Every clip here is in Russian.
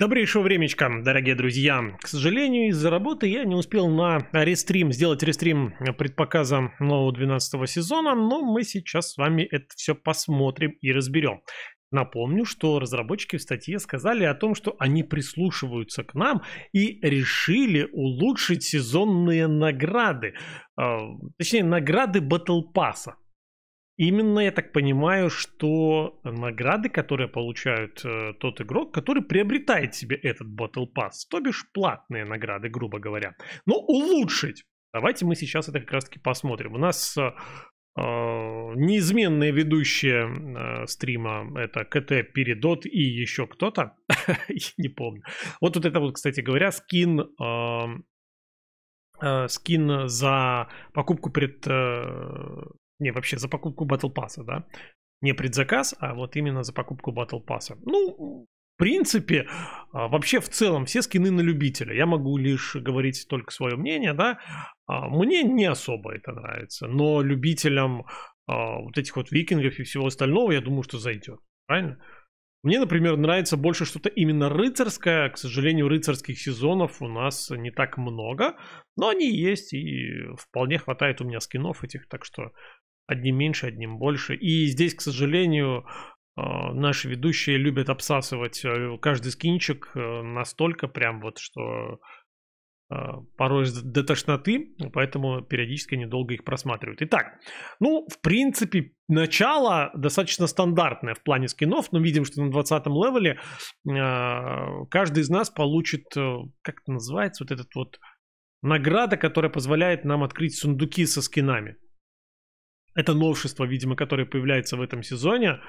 Добрейшего времечка, дорогие друзья. К сожалению, из-за работы я не успел на рестрим, сделать рестрим предпоказа нового 12 сезона, но мы сейчас с вами это все посмотрим и разберем. Напомню, что разработчики в статье сказали о том, что они прислушиваются к нам и решили улучшить сезонные награды. А, точнее, награды Battle Pass. Именно, я так понимаю, что награды, которые получают э, тот игрок, который приобретает себе этот Battle Pass, то бишь платные награды, грубо говоря. Но улучшить. Давайте мы сейчас это как раз таки посмотрим. У нас э, э неизменные ведущие э, стрима это КТ Передот и еще кто-то. Не помню. Вот тут это вот, кстати говоря, скин э, э, скин за покупку пред не, вообще за покупку Battle Pass, да? Не предзаказ, а вот именно за покупку Battle Pass. Ну, в принципе, а, вообще в целом все скины на любителя. Я могу лишь говорить только свое мнение, да? А, мне не особо это нравится, но любителям а, вот этих вот викингов и всего остального, я думаю, что зайдет. Правильно? Мне, например, нравится больше что-то именно рыцарское. К сожалению, рыцарских сезонов у нас не так много, но они есть и вполне хватает у меня скинов этих, так что одним меньше, одним больше. И здесь, к сожалению, э, наши ведущие любят обсасывать э, каждый скинчик э, настолько прям вот, что порой до тошноты, поэтому периодически недолго их просматривают. Итак, ну, в принципе, начало достаточно стандартное в плане скинов, но ну, видим, что на 20 левеле каждый из нас получит, как это называется, вот этот вот награда, которая позволяет нам открыть сундуки со скинами это новшество, видимо, которое появляется в этом сезоне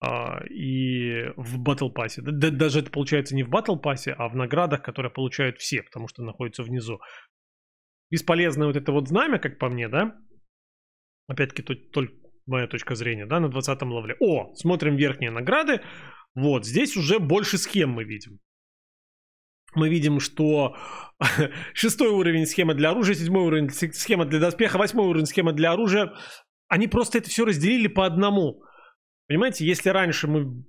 а, и в батл пассе. Да, даже это получается не в батл пассе, а в наградах, которые получают все, потому что находятся внизу. Бесполезное вот это вот знамя, как по мне, да? Опять-таки, тут только моя точка зрения, да, на 20-м ловле. О, смотрим верхние награды. Вот, здесь уже больше схем мы видим. Мы видим, что шестой уровень схема для оружия, седьмой уровень схема для доспеха, восьмой уровень схема для оружия, они просто это все разделили по одному. Понимаете, если раньше мы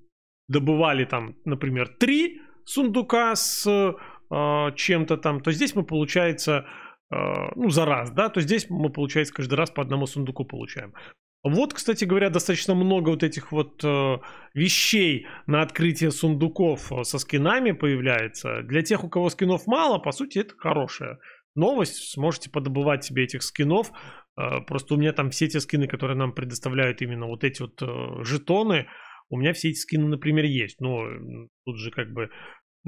добывали там, например, три сундука с э, чем-то там, то здесь мы, получается, э, ну, за раз, да, то здесь мы, получается, каждый раз по одному сундуку получаем. Вот, кстати говоря, достаточно много вот этих вот э, вещей на открытие сундуков э, со скинами появляется. Для тех, у кого скинов мало, по сути, это хорошая новость. Сможете подобывать себе этих скинов а, просто у меня там все те скины, которые нам предоставляют именно вот эти вот э, жетоны, у меня все эти скины, например, есть. Но тут же как бы э,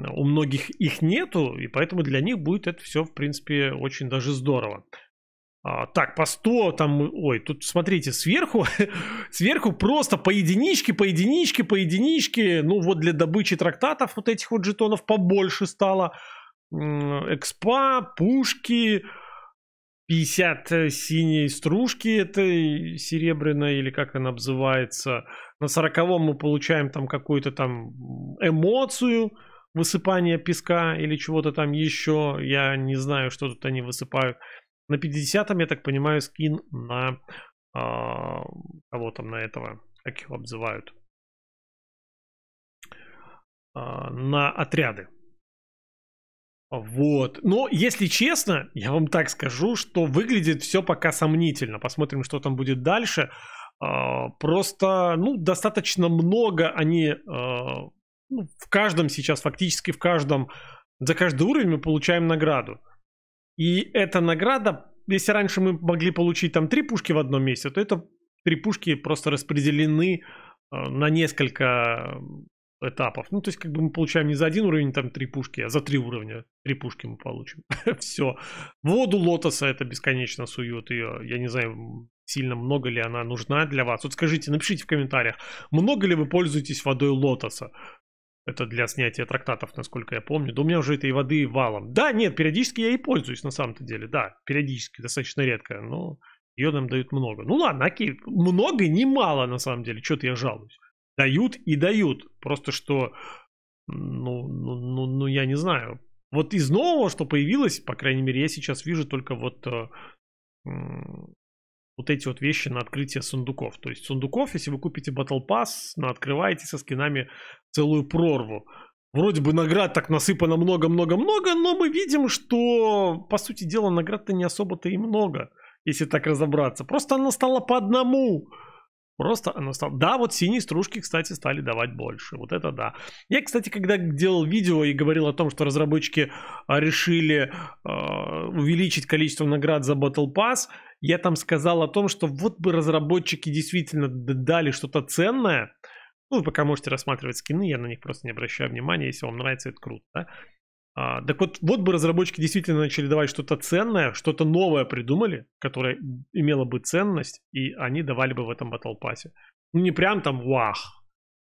у многих их нету, и поэтому для них будет это все, в принципе, очень даже здорово. А, так, по 100 там, ой, тут смотрите, сверху, сверху просто по единичке, по единичке, по единичке, ну вот для добычи трактатов вот этих вот жетонов побольше стало, экспа, пушки, 50 э, синей стружки этой серебряной, или как она обзывается. На 40 мы получаем там какую-то там эмоцию, высыпание песка или чего-то там еще. Я не знаю, что тут они высыпают. На 50 я так понимаю, скин на э, кого там на этого, как его обзывают, э, на отряды. Вот. Но, если честно, я вам так скажу, что выглядит все пока сомнительно. Посмотрим, что там будет дальше. А, просто, ну, достаточно много они а, ну, в каждом сейчас, фактически в каждом, за каждый уровень мы получаем награду. И эта награда, если раньше мы могли получить там три пушки в одном месте, то это три пушки просто распределены а, на несколько этапов. Ну, то есть, как бы мы получаем не за один уровень, там, три пушки, а за три уровня три пушки мы получим. Все. Воду лотоса это бесконечно суют ее. Э, я не знаю, сильно много ли она нужна для вас. Вот скажите, напишите в комментариях, много ли вы пользуетесь водой лотоса? Это для снятия трактатов, насколько я помню. Да у меня уже этой воды валом. Да, нет, периодически я и пользуюсь на самом-то деле. Да, периодически, достаточно редко, но ее нам дают много. Ну ладно, окей, много, не мало на самом деле. Чего то я жалуюсь дают и дают. Просто что, ну, ну, ну, ну я не знаю. Вот из нового, что появилось, по крайней мере, я сейчас вижу только вот э, вот эти вот вещи на открытие сундуков. То есть сундуков, если вы купите Battle Pass, ну, открываете со скинами целую прорву. Вроде бы наград так насыпано много-много-много, но мы видим, что, по сути дела, наград-то не особо-то и много, если так разобраться. Просто она стала по одному. Просто она стала. Да, вот синие стружки, кстати, стали давать больше. Вот это да. Я, кстати, когда делал видео и говорил о том, что разработчики а, решили э, увеличить количество наград за Battle Pass, я там сказал о том, что вот бы разработчики действительно дали что-то ценное. Ну, вы пока можете рассматривать скины, я на них просто не обращаю внимания. Если вам нравится, это круто, да? А, так вот, вот бы разработчики действительно начали давать что-то ценное, что-то новое придумали, которое имело бы ценность, и они давали бы в этом Battle Pass. Ну, не прям там вах,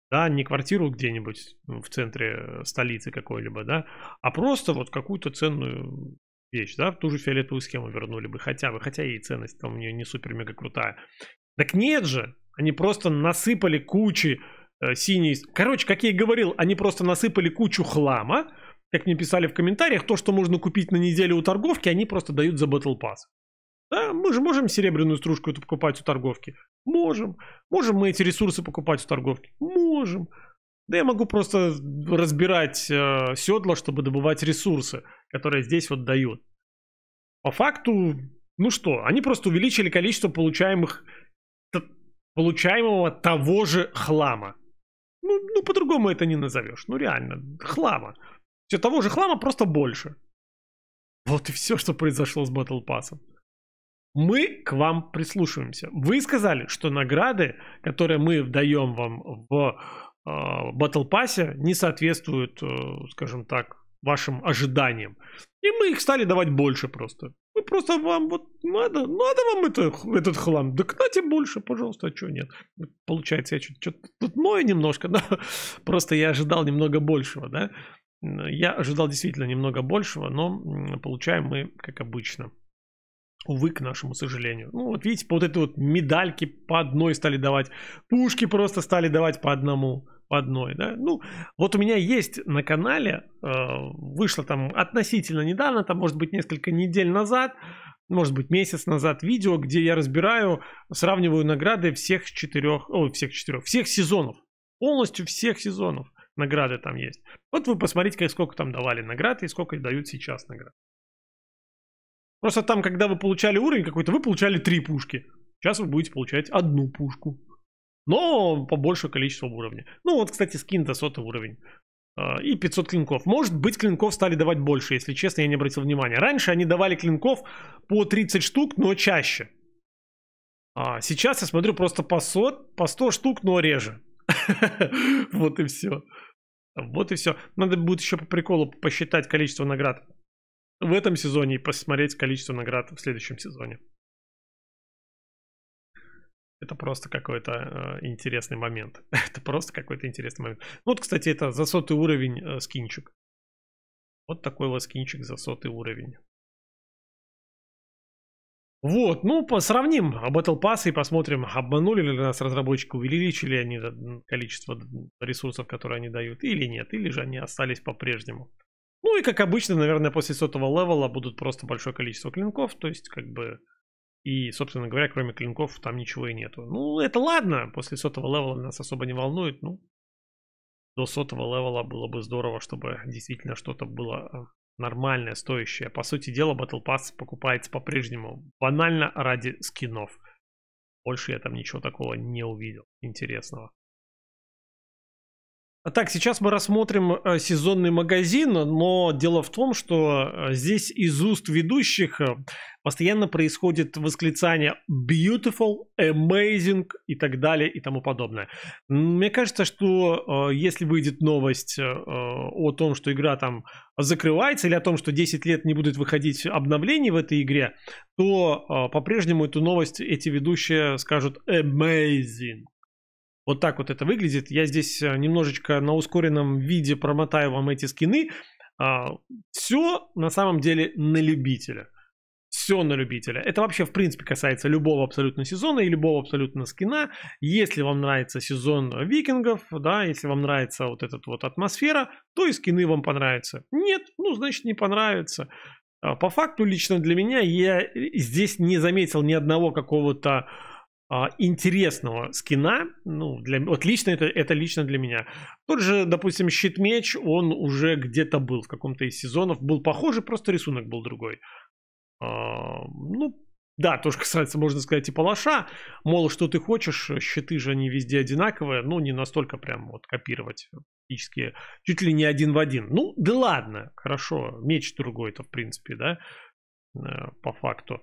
да, не квартиру где-нибудь в центре э, столицы какой-либо, да, а просто вот какую-то ценную вещь, да, ту же фиолетовую схему вернули бы хотя бы, хотя и ценность там у нее не супер-мега крутая. Так нет же, они просто насыпали кучи э, синей... Короче, как я и говорил, они просто насыпали кучу хлама, как мне писали в комментариях, то, что можно купить на неделю у торговки, они просто дают за Battle Pass. Да, мы же можем серебряную стружку эту покупать у торговки? Можем. Можем мы эти ресурсы покупать у торговки? Можем. Да я могу просто разбирать э, седла, чтобы добывать ресурсы, которые здесь вот дают. По факту, ну что, они просто увеличили количество получаемых, получаемого того же хлама. Ну, ну по-другому это не назовешь. Ну реально, хлама. Все типа, того же хлама, просто больше. Вот и все, что произошло с Battle Pass. Мы к вам прислушиваемся. Вы сказали, что награды, которые мы даем вам в э, Battle Pass, не соответствуют, э, скажем так, вашим ожиданиям. И мы их стали давать больше просто. Мы просто вам вот надо, надо вам это, этот хлам. Да кнате больше, пожалуйста, а чего нет? Получается, я что-то тут мою немножко, но просто я ожидал немного большего, да? Я ожидал действительно немного большего, но получаем мы, как обычно. Увы, к нашему сожалению. Ну, вот видите, вот эти вот медальки по одной стали давать. Пушки просто стали давать по одному по одной, да. Ну, вот у меня есть на канале, э, вышло там относительно недавно, там, может быть, несколько недель назад, может быть, месяц назад видео, где я разбираю, сравниваю награды всех четырех, о, всех четырех, всех сезонов, полностью всех сезонов награды там есть. Вот вы посмотрите, сколько там давали наград и сколько дают сейчас наград. Просто там, когда вы получали уровень какой-то, вы получали три пушки. Сейчас вы будете получать одну пушку. Но по большему количеству уровня. Ну вот, кстати, скин-то сотый уровень. А, и 500 клинков. Может быть, клинков стали давать больше, если честно, я не обратил внимания. Раньше они давали клинков по 30 штук, но чаще. А сейчас я смотрю просто по сот, по 100 штук, но реже. вот и все. Вот и все. Надо будет еще по приколу посчитать количество наград в этом сезоне и посмотреть количество наград в следующем сезоне. Это просто какой-то э, интересный момент. это просто какой-то интересный момент. Ну вот, кстати, это за сотый уровень э, скинчик. Вот такой вот скинчик за сотый уровень. Вот, ну, по сравним Battle Pass и посмотрим, обманули ли нас разработчики, увеличили они э, количество ресурсов, которые они дают, или нет, или же они остались по-прежнему. Ну и, как обычно, наверное, после сотого левела будут просто большое количество клинков, то есть, как бы, и, собственно говоря, кроме клинков там ничего и нету. Ну, это ладно, после сотого левела нас особо не волнует, ну, до сотого левела было бы здорово, чтобы действительно что-то было э, нормальная, стоящая. По сути дела, Battle Pass покупается по-прежнему банально ради скинов. Больше я там ничего такого не увидел интересного. Так, сейчас мы рассмотрим э, сезонный магазин, но дело в том, что э, здесь из уст ведущих э, постоянно происходит восклицание beautiful, amazing и так далее и тому подобное. Мне кажется, что если выйдет новость о том, что игра там закрывается или о том, что 10 лет не будет выходить обновлений в этой игре, то по-прежнему эту новость эти ведущие скажут amazing. Вот так вот это выглядит. Я здесь э, немножечко на ускоренном виде промотаю вам эти скины. А, Все на самом деле на любителя. Все на любителя. Это вообще, в принципе, касается любого абсолютно сезона и любого абсолютно скина. Если вам нравится сезон викингов, да, если вам нравится вот эта вот атмосфера, то и скины вам понравятся. Нет, ну, значит, не понравится. А, по факту, лично для меня, я э, здесь не заметил ни одного какого-то а, интересного скина, ну, для, вот лично это, это лично для меня. Тот же, допустим, щит-меч, он уже где-то был в каком-то из сезонов, был похожий, просто рисунок был другой. А, ну, да, тоже касается, можно сказать, и палаша. Мол, что ты хочешь, щиты же они везде одинаковые, ну, не настолько прям вот копировать практически чуть ли не один в один. Ну, да ладно, хорошо, меч другой-то, в принципе, да, э, по факту.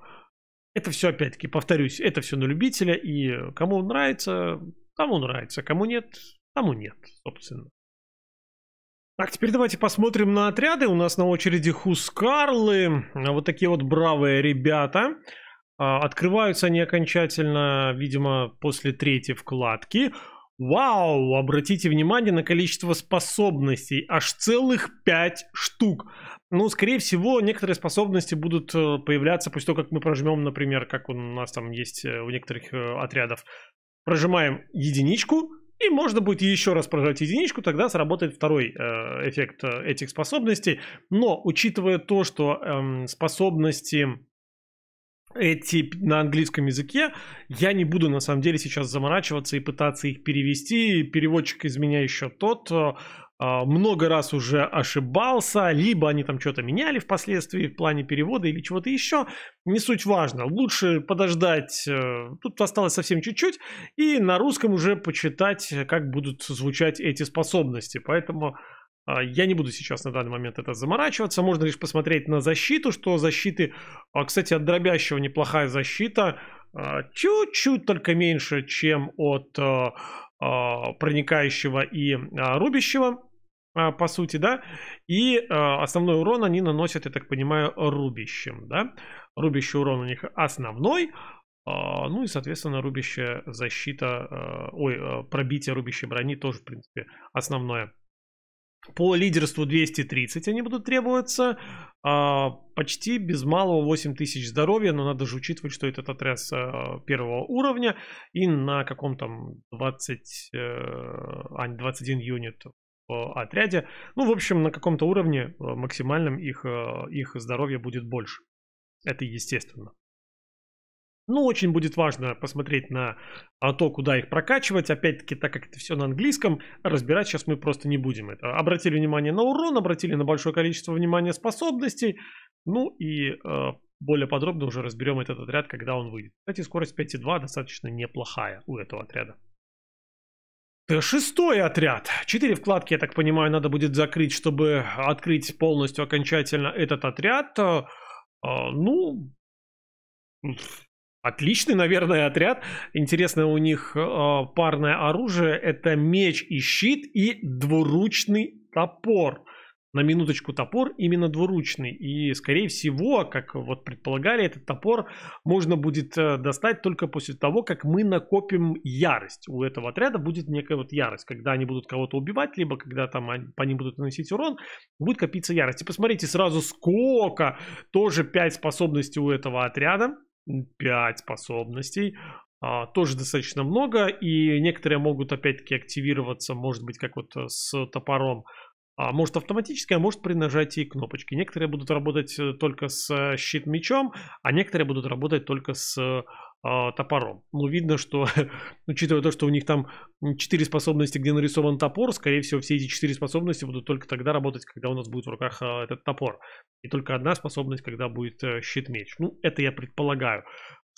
Это все, опять-таки, повторюсь, это все на любителя, и кому нравится, тому нравится, кому нет, тому нет, собственно. Так, теперь давайте посмотрим на отряды. У нас на очереди Хускарлы, а вот такие вот бравые ребята. А, открываются они окончательно, видимо, после третьей вкладки. Вау! Обратите внимание на количество способностей. Аж целых пять штук. Ну, скорее всего, некоторые способности будут э, появляться после того, как мы прожмем, например, как у нас там есть э, у некоторых э, отрядов. Прожимаем единичку, и можно будет еще раз прожать единичку, тогда сработает второй э, эффект этих способностей. Но учитывая то, что э, способности эти на английском языке, я не буду на самом деле сейчас заморачиваться и пытаться их перевести. Переводчик из меня еще тот. А, много раз уже ошибался, либо они там что-то меняли впоследствии в плане перевода или чего-то еще. Не суть важно. Лучше подождать, э, тут осталось совсем чуть-чуть, и на русском уже почитать, как будут звучать эти способности. Поэтому а, я не буду сейчас на данный момент это заморачиваться. Можно лишь посмотреть на защиту, что защиты, а, кстати, от дробящего неплохая защита. Чуть-чуть только меньше, чем от проникающего и рубящего. А, по сути, да, и а, основной урон они наносят, я так понимаю, рубящим, да, рубящий урон у них основной, а, ну и, соответственно, рубящая защита, ой, пробитие рубящей брони тоже, в принципе, основное. По лидерству 230 они будут требоваться, почти без малого 8000 здоровья, но надо же учитывать, что этот отряд первого уровня и на каком там 20, э, а, 21 юнит отряде. Ну, в общем, на каком-то уровне э, максимальном их, э, их здоровье будет больше. Это естественно. Ну, очень будет важно посмотреть на а, то, куда их прокачивать. Опять-таки, так как это все на английском, разбирать сейчас мы просто не будем это. Обратили внимание на урон, обратили на большое количество внимания способностей. Ну и э, более подробно уже разберем этот отряд, когда он выйдет. Кстати, скорость 5.2 достаточно неплохая у этого отряда. Шестой отряд. Четыре вкладки, я так понимаю, надо будет закрыть, чтобы открыть полностью окончательно этот отряд. Э, э, ну, отличный, наверное, отряд. Интересно, у них э, парное оружие. Это меч и щит и двуручный топор на минуточку топор именно двуручный. И, скорее всего, как вот предполагали, этот топор можно будет э, достать только после того, как мы накопим ярость. У этого отряда будет некая вот ярость, когда они будут кого-то убивать, либо когда там они, по ним будут наносить урон, будет копиться ярость. И посмотрите сразу, сколько, тоже 5 способностей у этого отряда. 5 способностей а, тоже достаточно много, и некоторые могут опять-таки активироваться, может быть, как вот э, с топором а может автоматически, а может при нажатии кнопочки. Некоторые будут работать э, только с э, щит-мечом, а некоторые будут работать только с э, топором. Ну, видно, что, учитывая то, что у них там 4 способности, где нарисован топор, скорее всего, все эти 4 способности будут только тогда работать, когда у нас будет в руках этот топор. И только одна способность, когда будет щит-меч. Ну, это я предполагаю.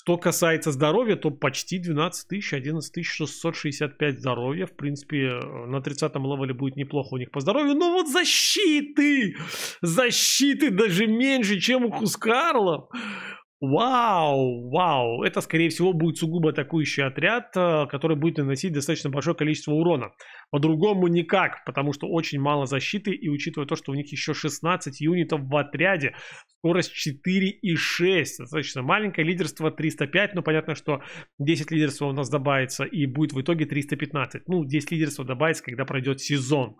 Что касается здоровья, то почти 12 тысяч, 11 665 здоровья. В принципе, э, на 30-м левеле будет неплохо у них по здоровью. Но ну вот защиты! Защиты даже меньше, чем у Хускарла. Вау, вау, это скорее всего будет сугубо атакующий отряд, э, который будет наносить достаточно большое количество урона. По-другому никак, потому что очень мало защиты и учитывая то, что у них еще 16 юнитов в отряде, скорость 4 и 6, достаточно маленькое, лидерство 305, но понятно, что 10 лидерства у нас добавится и будет в итоге 315. Ну, 10 лидерства добавится, когда пройдет сезон.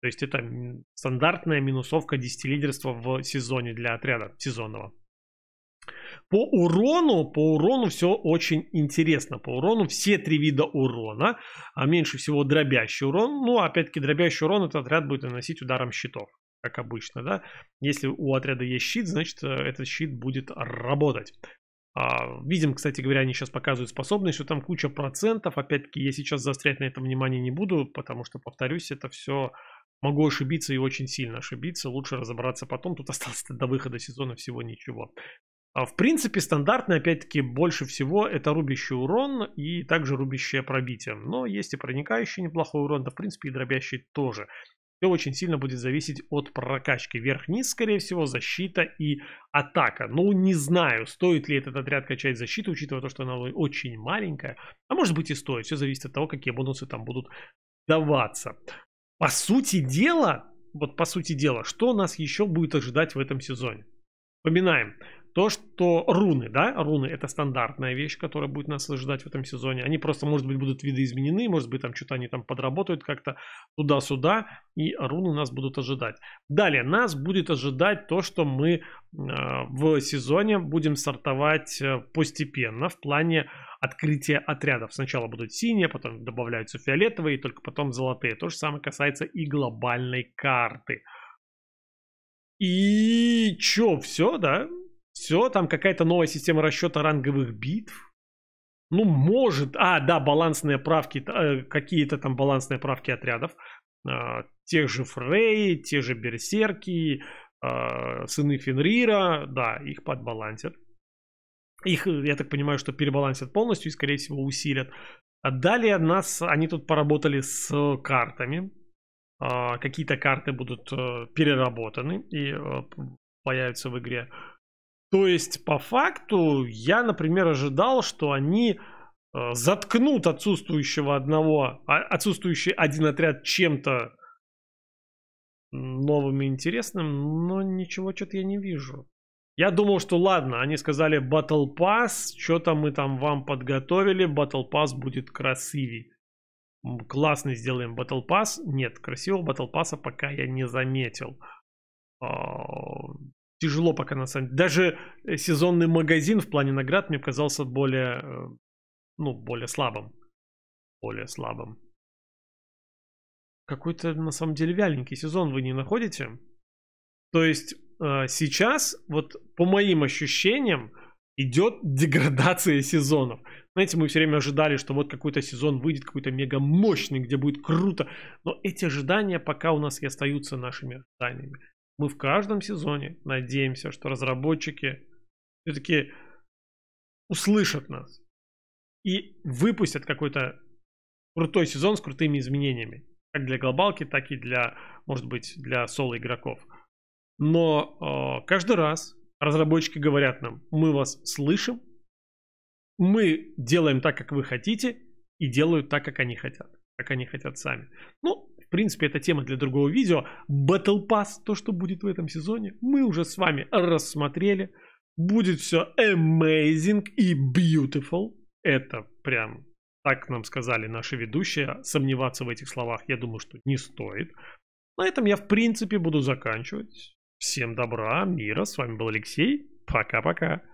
То есть это стандартная минусовка 10 лидерства в сезоне для отряда сезонного. По урону, по урону все очень интересно. По урону все три вида урона, а меньше всего дробящий урон. Ну, опять-таки, дробящий урон этот отряд будет наносить ударом щитов, как обычно, да. Если у отряда есть щит, значит, э, этот щит будет работать. А, видим, кстати говоря, они сейчас показывают способность, что там куча процентов. Опять-таки, я сейчас заострять на этом внимание не буду, потому что, повторюсь, это все Могу ошибиться и очень сильно ошибиться. Лучше разобраться потом. Тут осталось до выхода сезона всего ничего. А, в принципе, стандартный, опять-таки, больше всего это рубящий урон и также рубящее пробитие. Но есть и проникающий неплохой урон, да, в принципе, и дробящий тоже. Все очень сильно будет зависеть от прокачки. верх низ скорее всего, защита и атака. Ну, не знаю, стоит ли этот отряд качать защиту, учитывая то, что она очень маленькая. А может быть и стоит. Все зависит от того, какие бонусы там будут даваться. По сути дела, вот по сути дела, что нас еще будет ожидать в этом сезоне? Вспоминаем, то, что руны, да, руны это стандартная вещь, которая будет нас ожидать в этом сезоне. Они просто, может быть, будут видоизменены, может быть, там что-то они там подработают как-то туда-сюда, и руны нас будут ожидать. Далее, нас будет ожидать то, что мы э, в сезоне будем сортовать э, постепенно в плане открытия отрядов. Сначала будут синие, потом добавляются фиолетовые, и только потом золотые. То же самое касается и глобальной карты. И чё, все, да? Все, там какая-то новая система расчета ранговых битв. Ну, может... А, да, балансные правки, э, какие-то там балансные правки отрядов. А, тех же Фрей, те же Берсерки, а, сыны Фенрира, да, их подбалансят. Их, я так понимаю, что перебалансят полностью и, скорее всего, усилят. А далее нас, они тут поработали с картами. Какие-то карты будут э, переработаны и э, появятся в игре. То есть, по факту, я, например, ожидал, что они э, заткнут отсутствующего одного, а, отсутствующий один отряд чем-то новым и интересным, но ничего что-то я не вижу. Я думал, что ладно, они сказали Battle Pass, что-то мы там вам подготовили, Battle Pass будет красивее. Классный сделаем Battle Pass. Нет, красивого Battle Pass пока я не заметил. А, тяжело пока на самом деле. Даже э, сезонный магазин в плане наград мне показался более, э, ну, более слабым. Более слабым. Какой-то на самом деле вяленький сезон вы не находите? То есть э, сейчас, вот по моим ощущениям, идет деградация сезонов. Знаете, мы все время ожидали, что вот какой-то сезон выйдет, какой-то мега мощный, где будет круто. Но эти ожидания пока у нас и остаются нашими ожиданиями. Мы в каждом сезоне надеемся, что разработчики все-таки услышат нас и выпустят какой-то крутой сезон с крутыми изменениями. Как для глобалки, так и для, может быть, для соло игроков. Но э, каждый раз разработчики говорят нам, мы вас слышим, мы делаем так, как вы хотите, и делают так, как они хотят, как они хотят сами. Ну, принципе, это тема для другого видео. Battle Pass, то, что будет в этом сезоне, мы уже с вами рассмотрели. Будет все amazing и beautiful. Это прям так нам сказали наши ведущие. Сомневаться в этих словах, я думаю, что не стоит. На этом я, в принципе, буду заканчивать. Всем добра, мира. С вами был Алексей. Пока-пока.